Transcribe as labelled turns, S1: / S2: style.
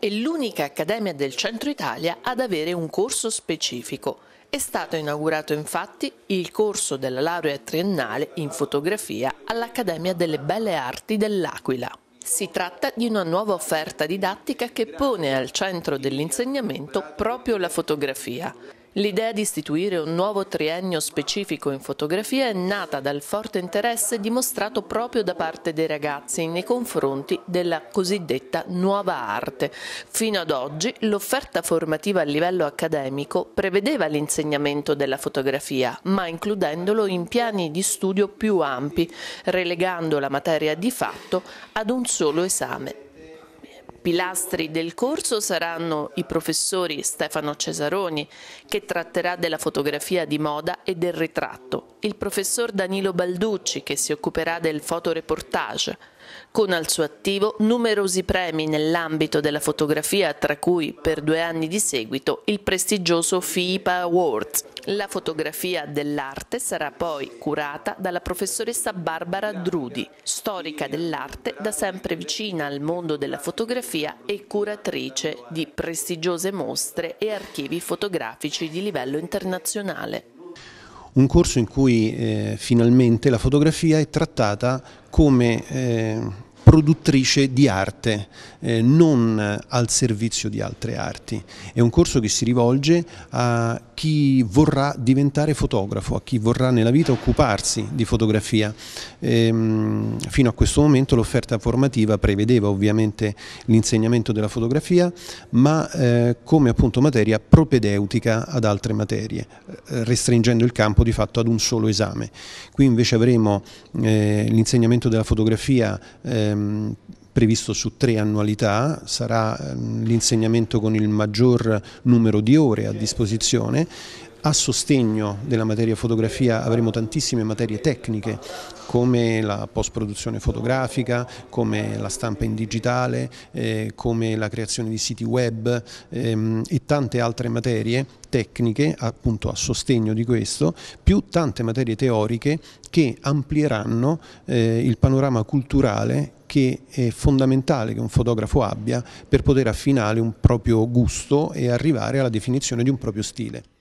S1: è l'unica accademia del centro Italia ad avere un corso specifico. È stato inaugurato infatti il corso della laurea triennale in fotografia all'Accademia delle Belle Arti dell'Aquila. Si tratta di una nuova offerta didattica che pone al centro dell'insegnamento proprio la fotografia. L'idea di istituire un nuovo triennio specifico in fotografia è nata dal forte interesse dimostrato proprio da parte dei ragazzi nei confronti della cosiddetta nuova arte. Fino ad oggi l'offerta formativa a livello accademico prevedeva l'insegnamento della fotografia, ma includendolo in piani di studio più ampi, relegando la materia di fatto ad un solo esame Pilastri del corso saranno i professori Stefano Cesaroni, che tratterà della fotografia di moda e del ritratto, il professor Danilo Balducci, che si occuperà del fotoreportage, con al suo attivo numerosi premi nell'ambito della fotografia, tra cui per due anni di seguito il prestigioso FIPA Awards. La fotografia dell'arte sarà poi curata dalla professoressa Barbara Drudi, storica dell'arte da sempre vicina al mondo della fotografia e curatrice di prestigiose mostre e archivi fotografici di livello internazionale
S2: un corso in cui eh, finalmente la fotografia è trattata come eh, produttrice di arte, eh, non al servizio di altre arti. È un corso che si rivolge a chi vorrà diventare fotografo, a chi vorrà nella vita occuparsi di fotografia. Ehm, fino a questo momento l'offerta formativa prevedeva ovviamente l'insegnamento della fotografia, ma eh, come appunto materia propedeutica ad altre materie, eh, restringendo il campo di fatto ad un solo esame. Qui invece avremo eh, l'insegnamento della fotografia eh, Ehm, previsto su tre annualità, sarà ehm, l'insegnamento con il maggior numero di ore a disposizione. A sostegno della materia fotografia avremo tantissime materie tecniche come la post-produzione fotografica, come la stampa in digitale, eh, come la creazione di siti web ehm, e tante altre materie tecniche appunto a sostegno di questo, più tante materie teoriche che amplieranno eh, il panorama culturale che è fondamentale che un fotografo abbia per poter affinare un proprio gusto e arrivare alla definizione di un proprio stile.